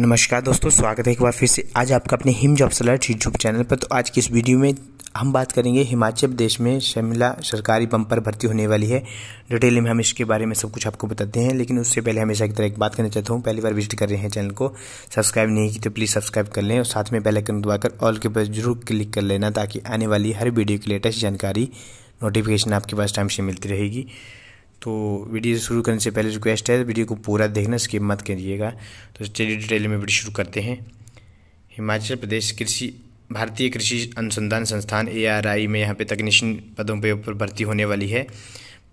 नमस्कार दोस्तों स्वागत है एक बार फिर से आज आपका अपने हिम जॉब सलर्ट यूट्यूब चैनल पर तो आज की इस वीडियो में हम बात करेंगे हिमाचल प्रदेश में शिमला सरकारी पंप पर भर्ती होने वाली है डिटेल में हम इसके बारे में सब कुछ आपको बताते हैं लेकिन उससे पहले हमेशा की तरह एक बात करना चाहता हूँ पहली बार विजिट कर रहे हैं चैनल को सब्सक्राइब नहीं की तो प्लीज़ सब्सक्राइब कर लें और साथ में बेलाइकन दबाकर ऑल के पास जरूर क्लिक कर लेना ताकि आने वाली हर वीडियो की लेटेस्ट जानकारी नोटिफिकेशन आपके पास टाइम से मिलती रहेगी तो वीडियो शुरू करने से पहले रिक्वेस्ट है वीडियो को पूरा देखना स्किप मत करिएगा तो चलिए डिटेल में वीडियो शुरू करते हैं हिमाचल प्रदेश कृषि भारतीय कृषि अनुसंधान संस्थान ए में यहाँ पे तकनीशियन पदों पे पर भर्ती होने वाली है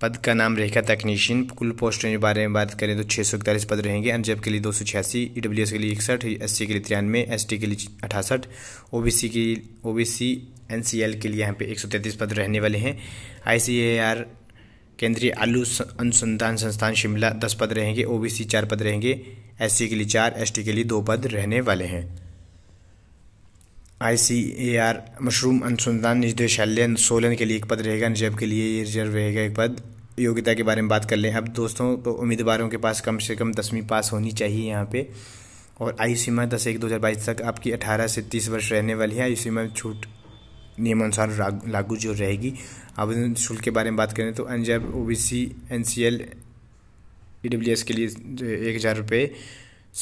पद का नाम रहेगा तकनीशियन कुल पोस्टों के बारे में बात करें तो छः सौ इकतालीस पद रहेंगे एन के लिए दो सौ छियासी ई डब्ल्यू एस के लिए इकसठ एस सी के लिए तिरानवे एस टी के लिए अठासठ O B C O B C N C L के लिए यहाँ पे एक सौ तैंतीस पद रहने वाले हैं आई सी ए आर केंद्रीय आलू अनुसंधान संस्थान शिमला दस पद रहेंगे ओबीसी चार पद रहेंगे एससी के लिए चार एसटी के लिए दो पद रहने वाले हैं आईसीएआर मशरूम अनुसंधान निदेशालय सोलन के लिए एक पद रहेगा रिजर्व के लिए रिजर्व रहेगा एक पद योग्यता के बारे में बात कर लें अब दोस्तों तो उम्मीदवारों के पास कम से कम दसवीं पास होनी चाहिए यहाँ पे और आयु सीमा दस एक दो हज़ार बाईस तक आपकी अठारह से तीस वर्ष रहने वाली है आयु सीमा छूट नियमानुसार लागू जो रहेगी आवेदन शुल्क के बारे में बात करें तो अनजैब O B C N C L E W S के लिए एक हज़ार रुपये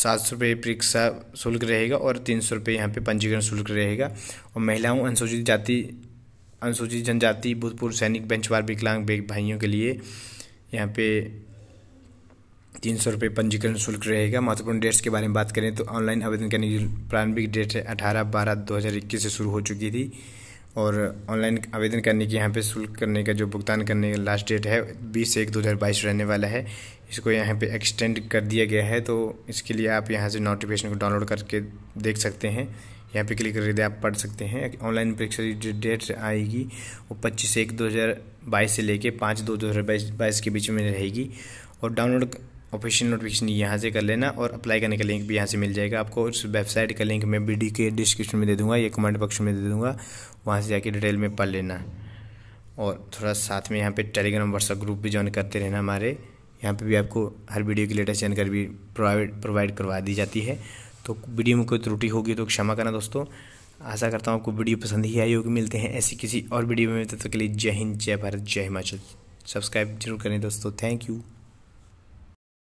सात सौ रुपये परीक्षा शुल्क रहेगा और तीन सौ रुपये यहाँ पर पंजीकरण शुल्क रहेगा और महिलाओं अनुसूचित जाति अनुसूचित जनजाति भूतपूर्व सैनिक बेंचवार विकलांग भाइयों के लिए यहाँ पे तीन सौ रुपये पंजीकरण शुल्क रहेगा महत्वपूर्ण डेट्स के बारे में बात करें तो ऑनलाइन आवेदन करने की प्रारंभिक डेट है अठारह बारह दो हज़ार इक्कीस से शुरू हो चुकी थी और ऑनलाइन आवेदन करने की यहाँ पे शुल्क करने का जो भुगतान करने का लास्ट डेट है बीस एक दो हज़ार बाईस रहने वाला है इसको यहाँ पे एक्सटेंड कर दिया गया है तो इसके लिए आप यहाँ से नोटिफिकेशन को डाउनलोड करके देख सकते हैं यहाँ पे क्लिक करके आप पढ़ सकते हैं ऑनलाइन परीक्षा की जो डेट आएगी वो पच्चीस एक दो हज़ार बाईस से लेके पाँच दो दो हज़ार बाईस बाईस के बीच में रहेगी और डाउनलोड ऑफिशियल नोटिफिकेशन यहाँ से कर लेना और अप्लाई करने का लिंक भी यहाँ से मिल जाएगा आपको उस वेबसाइट का लिंक मैं वीडियो के डिस्क्रिप्शन में दे दूँगा या कमेंट बॉक्स में दे दूँगा वहाँ से जाके डिटेल में पढ़ लेना और थोड़ा साथ में यहाँ पे टेलीग्राम व्हाट्सअप ग्रुप भी ज्वाइन करते रहना हमारे यहाँ पर भी आपको हर वीडियो की लेटेस्ट जानकारी भी प्रोवाइड प्रोवाइड करवा दी जाती है तो वीडियो में कोई त्रुटि होगी तो क्षमा करना दोस्तों आशा करता हूँ आपको वीडियो पसंद ही आई होगी मिलते हैं ऐसी किसी और वीडियो में तब तक के लिए जय हिंद जय भारत जय हिमाचल सब्सक्राइब जरूर करें दोस्तों थैंक यू